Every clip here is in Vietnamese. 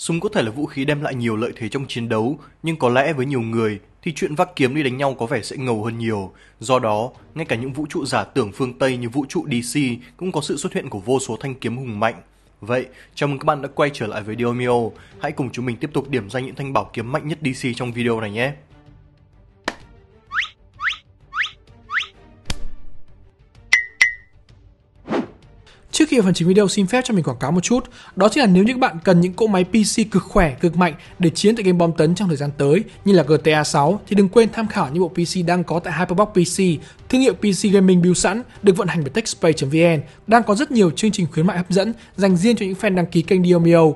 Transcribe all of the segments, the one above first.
Súng có thể là vũ khí đem lại nhiều lợi thế trong chiến đấu, nhưng có lẽ với nhiều người thì chuyện vác kiếm đi đánh nhau có vẻ sẽ ngầu hơn nhiều. Do đó, ngay cả những vũ trụ giả tưởng phương Tây như vũ trụ DC cũng có sự xuất hiện của vô số thanh kiếm hùng mạnh. Vậy, chào mừng các bạn đã quay trở lại với Diomio. Hãy cùng chúng mình tiếp tục điểm danh những thanh bảo kiếm mạnh nhất DC trong video này nhé. khi vào phần chính video xin phép cho mình quảng cáo một chút Đó chính là nếu những bạn cần những cỗ máy PC cực khỏe, cực mạnh để chiến tại game bom tấn trong thời gian tới như là GTA 6 thì đừng quên tham khảo những bộ PC đang có tại Hyperbox PC thương hiệu PC Gaming build sẵn được vận hành bởi techspace.vn đang có rất nhiều chương trình khuyến mại hấp dẫn dành riêng cho những fan đăng ký kênh DMEO.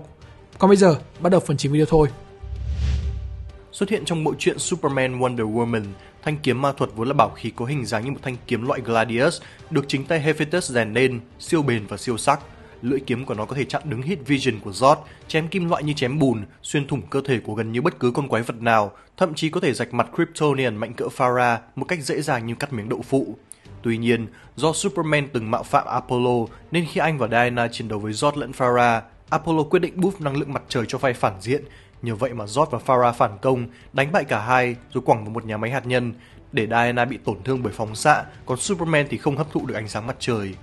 Còn bây giờ, bắt đầu phần chính video thôi. Xuất hiện trong bộ truyện Superman Wonder Woman, thanh kiếm ma thuật vốn là bảo khí có hình dáng như một thanh kiếm loại Gladius, được chính tay Hephaestus rèn nên, siêu bền và siêu sắc. Lưỡi kiếm của nó có thể chặn đứng hit vision của Zod, chém kim loại như chém bùn, xuyên thủng cơ thể của gần như bất cứ con quái vật nào, thậm chí có thể rạch mặt Kryptonian mạnh cỡ Pharah một cách dễ dàng như cắt miếng đậu phụ. Tuy nhiên, do Superman từng mạo phạm Apollo nên khi anh và Diana chiến đấu với Zod lẫn Pharah, Apollo quyết định buff năng lượng mặt trời cho vai phản diện, Nhờ vậy mà George và Farah phản công, đánh bại cả hai rồi quẳng vào một nhà máy hạt nhân, để Diana bị tổn thương bởi phóng xạ, còn Superman thì không hấp thụ được ánh sáng mặt trời.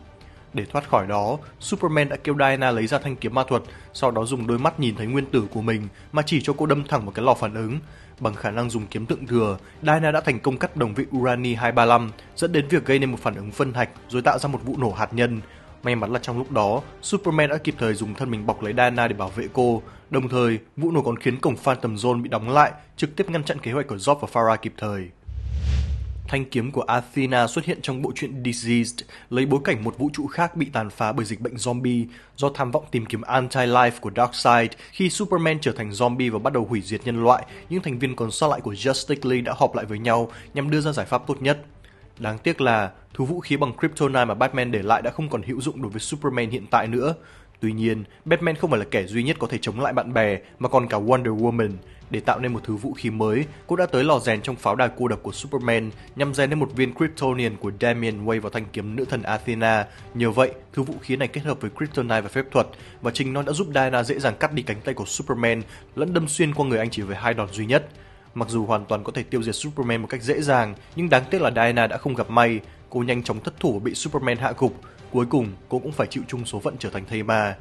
Để thoát khỏi đó, Superman đã kêu Diana lấy ra thanh kiếm ma thuật, sau đó dùng đôi mắt nhìn thấy nguyên tử của mình mà chỉ cho cô đâm thẳng vào cái lò phản ứng. Bằng khả năng dùng kiếm tượng thừa, Diana đã thành công cắt đồng vị Urani 235, dẫn đến việc gây nên một phản ứng phân hạch rồi tạo ra một vụ nổ hạt nhân, May mắn là trong lúc đó, Superman đã kịp thời dùng thân mình bọc lấy Diana để bảo vệ cô. Đồng thời, vụ nổ còn khiến cổng Phantom Zone bị đóng lại, trực tiếp ngăn chặn kế hoạch của Zod và Farah kịp thời. Thanh kiếm của Athena xuất hiện trong bộ truyện Diseased, lấy bối cảnh một vũ trụ khác bị tàn phá bởi dịch bệnh zombie do tham vọng tìm kiếm anti-life của Darkseid. Khi Superman trở thành zombie và bắt đầu hủy diệt nhân loại, những thành viên còn sót lại của Justice League đã họp lại với nhau nhằm đưa ra giải pháp tốt nhất. Đáng tiếc là thứ vũ khí bằng Kryptonite mà Batman để lại đã không còn hữu dụng đối với Superman hiện tại nữa. Tuy nhiên, Batman không phải là kẻ duy nhất có thể chống lại bạn bè mà còn cả Wonder Woman. Để tạo nên một thứ vũ khí mới, cô đã tới lò rèn trong pháo đài cô độc của Superman nhằm rèn nên một viên Kryptonian của Damian Wayne vào thanh kiếm nữ thần Athena. Nhờ vậy, thứ vũ khí này kết hợp với Kryptonite và phép thuật và trình nó đã giúp Diana dễ dàng cắt đi cánh tay của Superman lẫn đâm xuyên qua người anh chỉ với hai đòn duy nhất. Mặc dù hoàn toàn có thể tiêu diệt Superman một cách dễ dàng, nhưng đáng tiếc là Diana đã không gặp may. Cô nhanh chóng thất thủ và bị Superman hạ gục. Cuối cùng, cô cũng phải chịu chung số phận trở thành thây ma.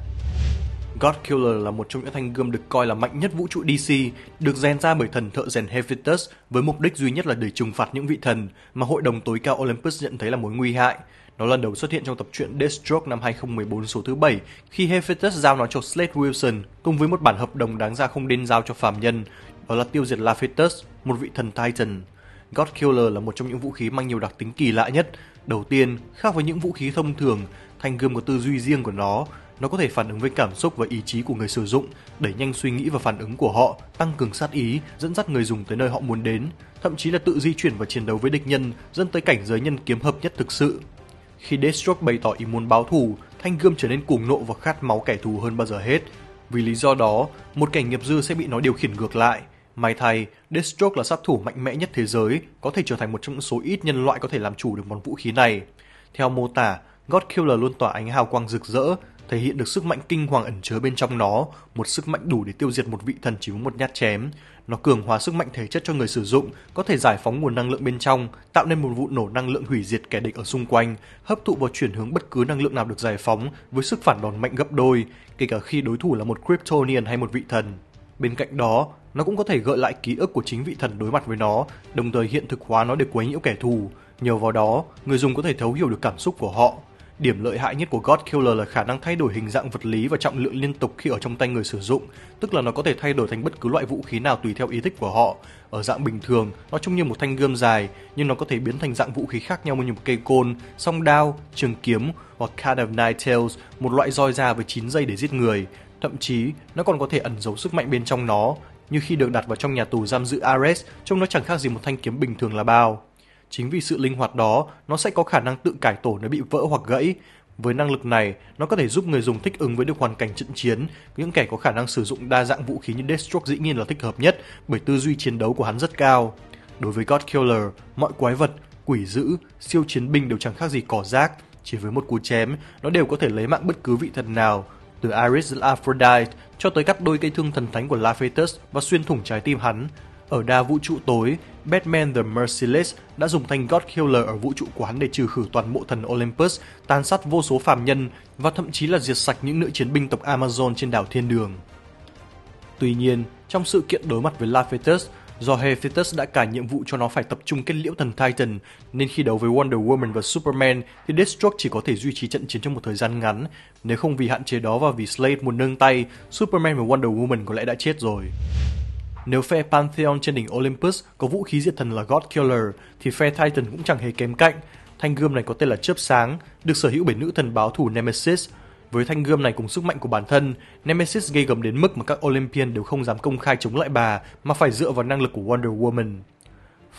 Godkiller là một trong những thanh gươm được coi là mạnh nhất vũ trụ DC, được rèn ra bởi thần thợ rèn Hephaestus với mục đích duy nhất là để trừng phạt những vị thần mà hội đồng tối cao Olympus nhận thấy là mối nguy hại. Nó lần đầu xuất hiện trong tập truyện Deathstroke năm 2014 số thứ 7 khi Hephaestus giao nó cho Slade Wilson cùng với một bản hợp đồng đáng ra không nên giao cho phàm nhân đó là tiêu diệt Laphetus, một vị thần Titan. God Killer là một trong những vũ khí mang nhiều đặc tính kỳ lạ nhất. Đầu tiên, khác với những vũ khí thông thường, thanh gươm có tư duy riêng của nó, nó có thể phản ứng với cảm xúc và ý chí của người sử dụng, đẩy nhanh suy nghĩ và phản ứng của họ, tăng cường sát ý, dẫn dắt người dùng tới nơi họ muốn đến, thậm chí là tự di chuyển và chiến đấu với địch nhân, dẫn tới cảnh giới nhân kiếm hợp nhất thực sự. Khi Deathstroke bày tỏ ý muốn báo thù, thanh gươm trở nên cuồng nộ và khát máu kẻ thù hơn bao giờ hết. Vì lý do đó, một cảnh nghiệp dư sẽ bị nó điều khiển ngược lại. May thay, Deathstroke là sát thủ mạnh mẽ nhất thế giới, có thể trở thành một trong những số ít nhân loại có thể làm chủ được món vũ khí này. Theo mô tả, Godkiller luôn tỏa ánh hào quang rực rỡ, thể hiện được sức mạnh kinh hoàng ẩn chứa bên trong nó, một sức mạnh đủ để tiêu diệt một vị thần chỉ với một nhát chém. Nó cường hóa sức mạnh thể chất cho người sử dụng, có thể giải phóng nguồn năng lượng bên trong, tạo nên một vụ nổ năng lượng hủy diệt kẻ địch ở xung quanh, hấp thụ và chuyển hướng bất cứ năng lượng nào được giải phóng với sức phản đòn mạnh gấp đôi, kể cả khi đối thủ là một Kryptonian hay một vị thần. Bên cạnh đó, nó cũng có thể gợi lại ký ức của chính vị thần đối mặt với nó, đồng thời hiện thực hóa nó để quấy nhiễu kẻ thù. Nhờ vào đó, người dùng có thể thấu hiểu được cảm xúc của họ. Điểm lợi hại nhất của God Killer là khả năng thay đổi hình dạng vật lý và trọng lượng liên tục khi ở trong tay người sử dụng, tức là nó có thể thay đổi thành bất cứ loại vũ khí nào tùy theo ý thích của họ. Ở dạng bình thường, nó trông như một thanh gươm dài, nhưng nó có thể biến thành dạng vũ khí khác nhau như một cây côn, song đao, trường kiếm hoặc Card of Nine Tails, một loại roi da với 9 dây để giết người. Thậm chí, nó còn có thể ẩn giấu sức mạnh bên trong nó, như khi được đặt vào trong nhà tù giam giữ Ares, trông nó chẳng khác gì một thanh kiếm bình thường là bao. Chính vì sự linh hoạt đó, nó sẽ có khả năng tự cải tổ nếu bị vỡ hoặc gãy. Với năng lực này, nó có thể giúp người dùng thích ứng với được hoàn cảnh trận chiến. Những kẻ có khả năng sử dụng đa dạng vũ khí như Deathstroke dĩ nhiên là thích hợp nhất bởi tư duy chiến đấu của hắn rất cao. Đối với God Killer, mọi quái vật, quỷ dữ, siêu chiến binh đều chẳng khác gì cỏ rác. Chỉ với một cú chém, nó đều có thể lấy mạng bất cứ vị thần nào, từ Iris Aphrodite cho tới cắt đôi cây thương thần thánh của Laphetus và xuyên thủng trái tim hắn. Ở đa vũ trụ tối, Batman the Merciless đã dùng thanh God Killer ở vũ trụ của hắn để trừ khử toàn bộ thần Olympus, tàn sát vô số phàm nhân và thậm chí là diệt sạch những nữ chiến binh tộc Amazon trên đảo Thiên Đường. Tuy nhiên, trong sự kiện đối mặt với Laphetus, Do Hephaestus đã cả nhiệm vụ cho nó phải tập trung kết liễu thần Titan, nên khi đấu với Wonder Woman và Superman thì Deathstroke chỉ có thể duy trì trận chiến trong một thời gian ngắn. Nếu không vì hạn chế đó và vì Slade muốn nâng tay, Superman và Wonder Woman có lẽ đã chết rồi. Nếu phe Pantheon trên đỉnh Olympus có vũ khí diệt thần là God Killer, thì phe Titan cũng chẳng hề kém cạnh. Thanh gươm này có tên là Chớp Sáng, được sở hữu bởi nữ thần báo thù Nemesis, với thanh gươm này cùng sức mạnh của bản thân, Nemesis gây gầm đến mức mà các Olympian đều không dám công khai chống lại bà mà phải dựa vào năng lực của Wonder Woman.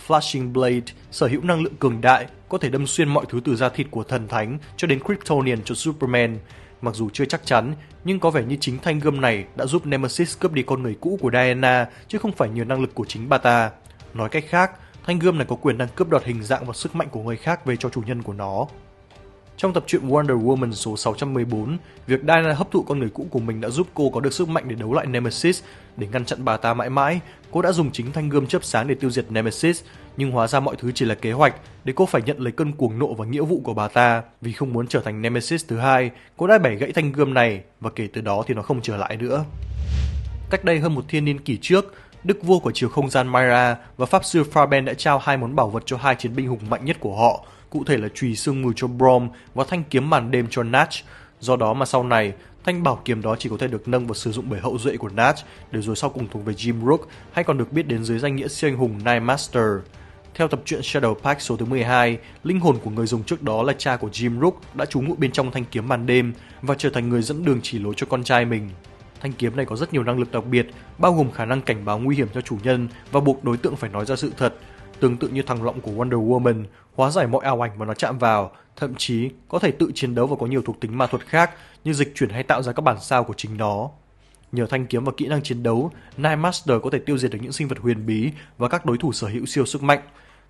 Flashing Blade sở hữu năng lượng cường đại, có thể đâm xuyên mọi thứ từ da thịt của thần thánh cho đến Kryptonian cho Superman. Mặc dù chưa chắc chắn, nhưng có vẻ như chính thanh gươm này đã giúp Nemesis cướp đi con người cũ của Diana chứ không phải nhờ năng lực của chính bà ta. Nói cách khác, thanh gươm này có quyền năng cướp đoạt hình dạng và sức mạnh của người khác về cho chủ nhân của nó. Trong tập truyện Wonder Woman số 614, việc Diana hấp thụ con người cũ của mình đã giúp cô có được sức mạnh để đấu lại Nemesis. Để ngăn chặn bà ta mãi mãi, cô đã dùng chính thanh gươm chớp sáng để tiêu diệt Nemesis, nhưng hóa ra mọi thứ chỉ là kế hoạch để cô phải nhận lấy cơn cuồng nộ và nghĩa vụ của bà ta. Vì không muốn trở thành Nemesis thứ hai, cô đã bẻ gãy thanh gươm này và kể từ đó thì nó không trở lại nữa. Cách đây hơn một thiên niên kỷ trước, Đức vua của chiều không gian Myra và pháp sư Farben đã trao hai món bảo vật cho hai chiến binh hùng mạnh nhất của họ, cụ thể là chùy xương mù cho Brom và thanh kiếm màn đêm cho Natch. Do đó mà sau này, thanh bảo kiếm đó chỉ có thể được nâng và sử dụng bởi hậu duệ của Natch để rồi sau cùng thuộc về Jim Rook hay còn được biết đến dưới danh nghĩa siêu anh hùng Night Master. Theo tập truyện Shadow Pack số thứ 12, linh hồn của người dùng trước đó là cha của Jim Rook đã trú ngụ bên trong thanh kiếm màn đêm và trở thành người dẫn đường chỉ lối cho con trai mình. Thanh kiếm này có rất nhiều năng lực đặc biệt, bao gồm khả năng cảnh báo nguy hiểm cho chủ nhân và buộc đối tượng phải nói ra sự thật, tương tự như thằng lọng của Wonder Woman, hóa giải mọi ảo ảnh mà nó chạm vào, thậm chí có thể tự chiến đấu và có nhiều thuộc tính ma thuật khác như dịch chuyển hay tạo ra các bản sao của chính nó. Nhờ thanh kiếm và kỹ năng chiến đấu, Night Master có thể tiêu diệt được những sinh vật huyền bí và các đối thủ sở hữu siêu sức mạnh.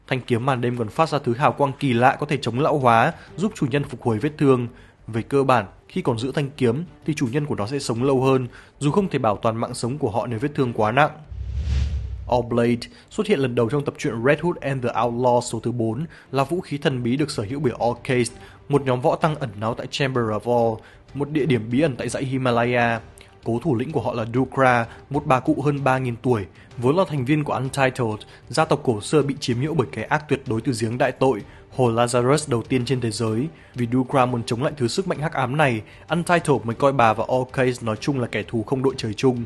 Thanh kiếm màn đêm còn phát ra thứ hào quang kỳ lạ có thể chống lão hóa, giúp chủ nhân phục hồi vết thương. Về cơ bản, khi còn giữ thanh kiếm thì chủ nhân của nó sẽ sống lâu hơn, dù không thể bảo toàn mạng sống của họ nếu vết thương quá nặng. Allblade xuất hiện lần đầu trong tập truyện Red Hood and the Outlaw số thứ 4 là vũ khí thần bí được sở hữu bởi Allcase, một nhóm võ tăng ẩn náu tại Chamber of All, một địa điểm bí ẩn tại dãy Himalaya. Cố thủ lĩnh của họ là Dukra, một bà cụ hơn 3.000 tuổi, vốn là thành viên của Untitled, gia tộc cổ xưa bị chiếm hữu bởi kẻ ác tuyệt đối từ giếng đại tội, hồ Lazarus đầu tiên trên thế giới. Vì Dukra muốn chống lại thứ sức mạnh hắc ám này, Untitled mới coi bà và Allcase nói chung là kẻ thù không đội trời chung.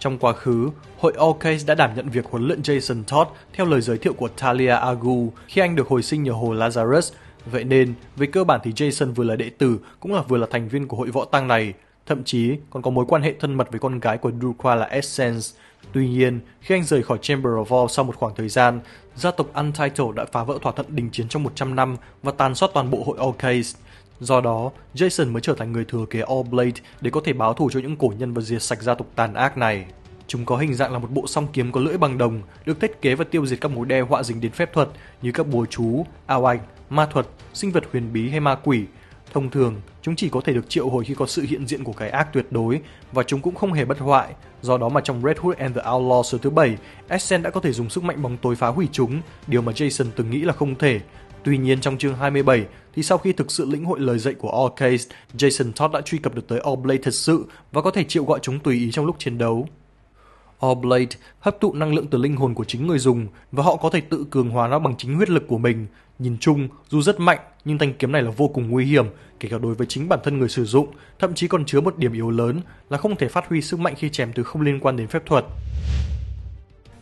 Trong quá khứ, hội All Case đã đảm nhận việc huấn luyện Jason Todd theo lời giới thiệu của Talia Agu khi anh được hồi sinh nhờ hồ Lazarus. Vậy nên, về cơ bản thì Jason vừa là đệ tử cũng là vừa là thành viên của hội võ tăng này, thậm chí còn có mối quan hệ thân mật với con gái của Drukwa là Essence. Tuy nhiên, khi anh rời khỏi Chamber of War sau một khoảng thời gian, gia tộc Untitled đã phá vỡ thỏa thuận đình chiến trong 100 năm và tàn sát toàn bộ hội All Case. Do đó, Jason mới trở thành người thừa kế Allblade để có thể báo thù cho những cổ nhân và diệt sạch gia tộc tàn ác này. Chúng có hình dạng là một bộ song kiếm có lưỡi bằng đồng, được thiết kế và tiêu diệt các mối đe họa dính đến phép thuật như các bùa chú, ao ảnh, ma thuật, sinh vật huyền bí hay ma quỷ. Thông thường, chúng chỉ có thể được triệu hồi khi có sự hiện diện của cái ác tuyệt đối và chúng cũng không hề bất hoại. Do đó mà trong Red Hood and the Outlaw số thứ 7, Essen đã có thể dùng sức mạnh bóng tối phá hủy chúng, điều mà Jason từng nghĩ là không thể. Tuy nhiên trong chương 27 thì sau khi thực sự lĩnh hội lời dạy của All Case, Jason Todd đã truy cập được tới Allblade thật sự và có thể triệu gọi chúng tùy ý trong lúc chiến đấu. Allblade hấp thụ năng lượng từ linh hồn của chính người dùng và họ có thể tự cường hóa nó bằng chính huyết lực của mình. Nhìn chung, dù rất mạnh nhưng thanh kiếm này là vô cùng nguy hiểm, kể cả đối với chính bản thân người sử dụng, thậm chí còn chứa một điểm yếu lớn là không thể phát huy sức mạnh khi chém từ không liên quan đến phép thuật.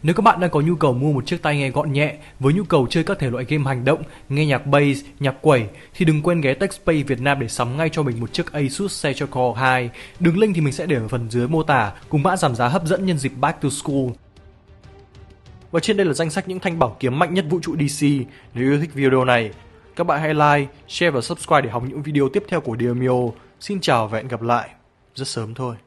Nếu các bạn đang có nhu cầu mua một chiếc tai nghe gọn nhẹ với nhu cầu chơi các thể loại game hành động, nghe nhạc bass, nhạc quẩy thì đừng quên ghé Techspace Việt Nam để sắm ngay cho mình một chiếc Asus Sage Core 2. Đường link thì mình sẽ để ở phần dưới mô tả cùng mã giảm giá hấp dẫn nhân dịp Back to School. Và trên đây là danh sách những thanh bảo kiếm mạnh nhất vũ trụ DC. Nếu yêu thích video này, các bạn hãy like, share và subscribe để học những video tiếp theo của Diemio. Xin chào và hẹn gặp lại. Rất sớm thôi.